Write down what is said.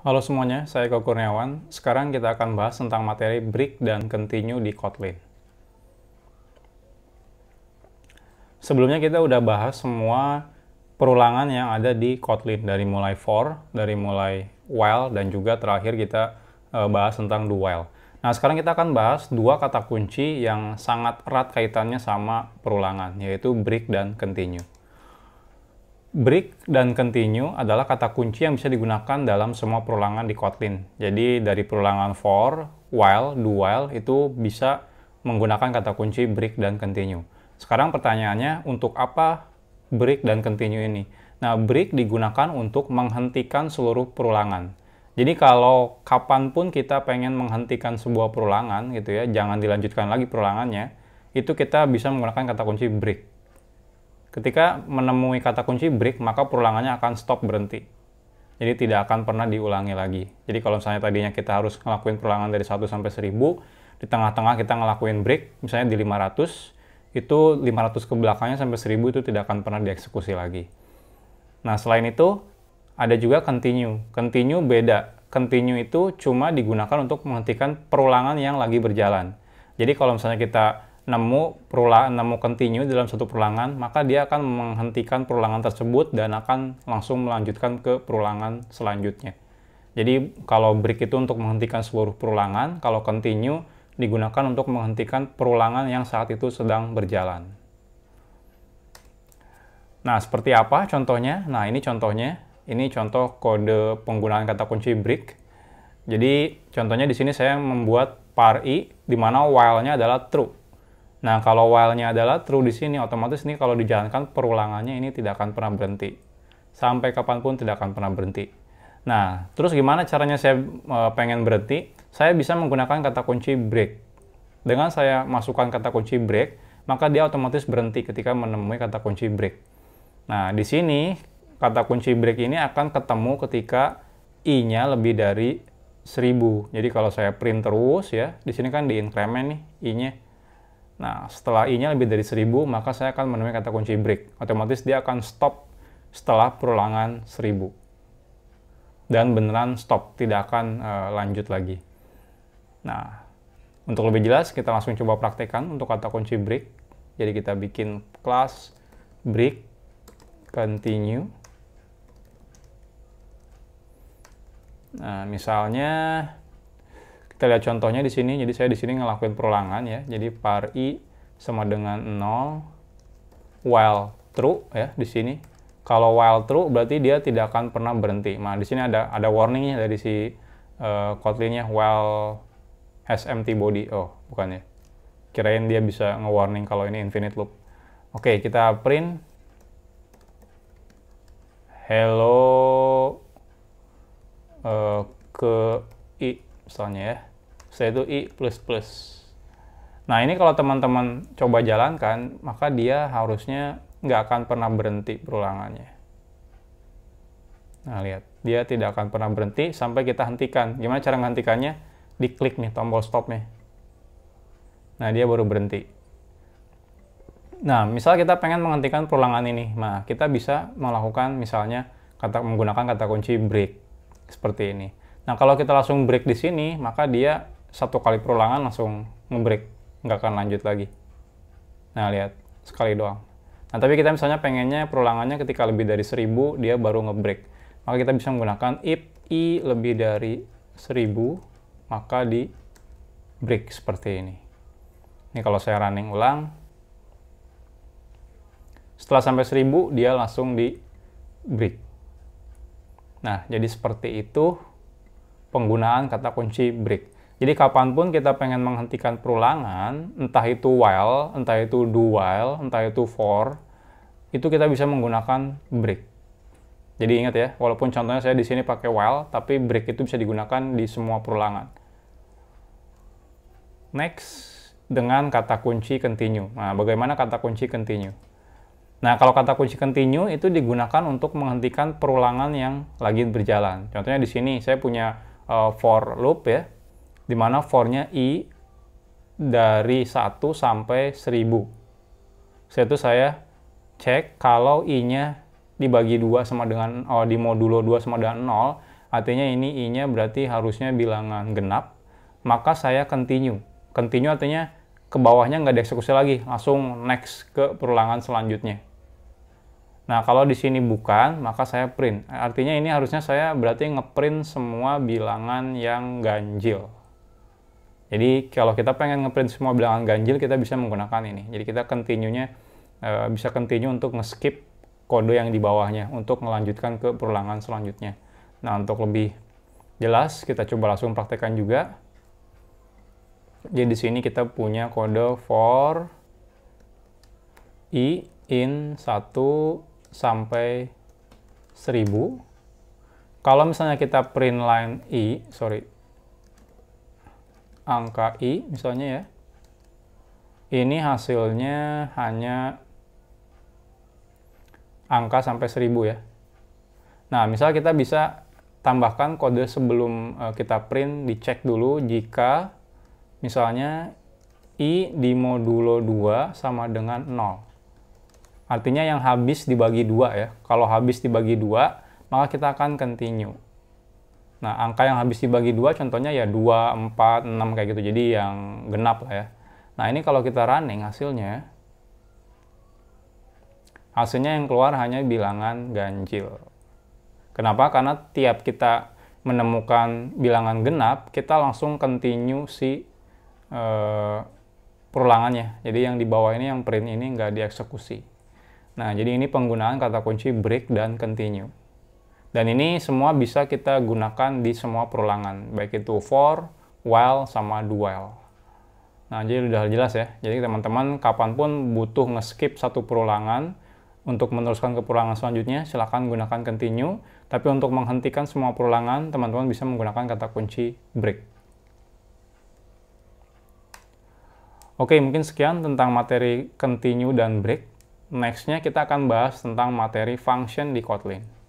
Halo semuanya, saya Eko Kurniawan. Sekarang kita akan bahas tentang materi break dan continue di Kotlin. Sebelumnya kita udah bahas semua perulangan yang ada di Kotlin dari mulai for, dari mulai while dan juga terakhir kita e, bahas tentang do while. Nah, sekarang kita akan bahas dua kata kunci yang sangat erat kaitannya sama perulangan yaitu break dan continue break dan continue adalah kata kunci yang bisa digunakan dalam semua perulangan di Kotlin. Jadi dari perulangan for, while, do while itu bisa menggunakan kata kunci break dan continue. Sekarang pertanyaannya untuk apa break dan continue ini? Nah, break digunakan untuk menghentikan seluruh perulangan. Jadi kalau kapanpun kita pengen menghentikan sebuah perulangan gitu ya, jangan dilanjutkan lagi perulangannya, itu kita bisa menggunakan kata kunci break. Ketika menemui kata kunci break, maka perulangannya akan stop berhenti. Jadi tidak akan pernah diulangi lagi. Jadi kalau misalnya tadinya kita harus ngelakuin perulangan dari 1 sampai 1000, di tengah-tengah kita ngelakuin break, misalnya di 500, itu 500 ke belakangnya sampai 1000 itu tidak akan pernah dieksekusi lagi. Nah, selain itu, ada juga continue. Continue beda. Continue itu cuma digunakan untuk menghentikan perulangan yang lagi berjalan. Jadi kalau misalnya kita nemu perulangan nemu continue dalam satu perulangan maka dia akan menghentikan perulangan tersebut dan akan langsung melanjutkan ke perulangan selanjutnya jadi kalau break itu untuk menghentikan seluruh perulangan kalau continue digunakan untuk menghentikan perulangan yang saat itu sedang berjalan nah seperti apa contohnya nah ini contohnya ini contoh kode penggunaan kata kunci break jadi contohnya di sini saya membuat par i di mana while-nya adalah true Nah, kalau while-nya adalah true di sini, otomatis ini kalau dijalankan perulangannya ini tidak akan pernah berhenti. Sampai kapanpun tidak akan pernah berhenti. Nah, terus gimana caranya saya eh, pengen berhenti? Saya bisa menggunakan kata kunci break. Dengan saya masukkan kata kunci break, maka dia otomatis berhenti ketika menemui kata kunci break. Nah, di sini kata kunci break ini akan ketemu ketika i-nya lebih dari 1000. Jadi kalau saya print terus ya, di sini kan di increment nih i-nya Nah, setelah i-nya lebih dari 1000, maka saya akan menemui kata kunci break. Otomatis dia akan stop setelah perulangan 1000. Dan beneran stop, tidak akan uh, lanjut lagi. Nah, untuk lebih jelas, kita langsung coba praktekkan untuk kata kunci break. Jadi kita bikin class break continue. Nah, misalnya kita lihat contohnya di sini. Jadi saya di sini ngelakuin perulangan ya. Jadi par i sama dengan 0 while true ya di sini. Kalau while true berarti dia tidak akan pernah berhenti. Nah, di sini ada ada warningnya dari si uh, Kotlin-nya while has empty body. Oh, bukan ya. Kirain dia bisa nge-warning kalau ini infinite loop. Oke, okay, kita print hello uh, ke i misalnya ya setelah itu i plus nah ini kalau teman-teman coba jalankan maka dia harusnya nggak akan pernah berhenti perulangannya nah lihat dia tidak akan pernah berhenti sampai kita hentikan gimana cara menghentikannya diklik nih tombol stop nih nah dia baru berhenti Nah, misal kita pengen menghentikan perulangan ini, nah kita bisa melakukan misalnya kata menggunakan kata kunci break seperti ini. Nah, kalau kita langsung break di sini, maka dia satu kali perulangan langsung ngebreak nggak akan lanjut lagi nah lihat sekali doang nah tapi kita misalnya pengennya perulangannya ketika lebih dari 1000 dia baru ngebreak maka kita bisa menggunakan if i lebih dari 1000 maka di break seperti ini ini kalau saya running ulang setelah sampai 1000 dia langsung di break nah jadi seperti itu penggunaan kata kunci break jadi kapanpun kita pengen menghentikan perulangan, entah itu while, entah itu do while, entah itu for, itu kita bisa menggunakan break. Jadi ingat ya, walaupun contohnya saya di sini pakai while, tapi break itu bisa digunakan di semua perulangan. Next, dengan kata kunci continue. Nah, bagaimana kata kunci continue? Nah, kalau kata kunci continue itu digunakan untuk menghentikan perulangan yang lagi berjalan. Contohnya di sini saya punya uh, for loop ya dimana for-nya i dari 1 sampai 1000. Setelah itu saya cek kalau i-nya dibagi 2 sama dengan, oh, di modulo 2 sama dengan 0, artinya ini i-nya berarti harusnya bilangan genap, maka saya continue. Continue artinya ke bawahnya nggak dieksekusi lagi, langsung next ke perulangan selanjutnya. Nah, kalau di sini bukan, maka saya print. Artinya ini harusnya saya berarti ngeprint semua bilangan yang ganjil. Jadi kalau kita pengen ngeprint semua bilangan ganjil, kita bisa menggunakan ini. Jadi kita continue-nya eh, bisa continue untuk nge-skip kode yang di bawahnya untuk melanjutkan ke perulangan selanjutnya. Nah untuk lebih jelas kita coba langsung praktekkan juga. Jadi di sini kita punya kode for i in 1 sampai 1000. Kalau misalnya kita print line i, sorry, angka i misalnya ya ini hasilnya hanya angka sampai 1000 ya nah misal kita bisa tambahkan kode sebelum eh, kita print dicek dulu jika misalnya i di modulo 2 sama dengan 0 artinya yang habis dibagi 2 ya kalau habis dibagi 2 maka kita akan continue Nah, angka yang habis dibagi dua contohnya ya 2, 4, 6 kayak gitu. Jadi yang genap lah ya. Nah, ini kalau kita running hasilnya hasilnya yang keluar hanya bilangan ganjil. Kenapa? Karena tiap kita menemukan bilangan genap, kita langsung continue si uh, perulangannya. Jadi yang di bawah ini yang print ini nggak dieksekusi. Nah, jadi ini penggunaan kata kunci break dan continue. Dan ini semua bisa kita gunakan di semua perulangan, baik itu for, while, sama do while. Nah, jadi sudah jelas ya. Jadi teman-teman kapanpun butuh nge-skip satu perulangan, untuk meneruskan ke perulangan selanjutnya, silahkan gunakan continue. Tapi untuk menghentikan semua perulangan, teman-teman bisa menggunakan kata kunci break. Oke, mungkin sekian tentang materi continue dan break. Nextnya kita akan bahas tentang materi function di Kotlin.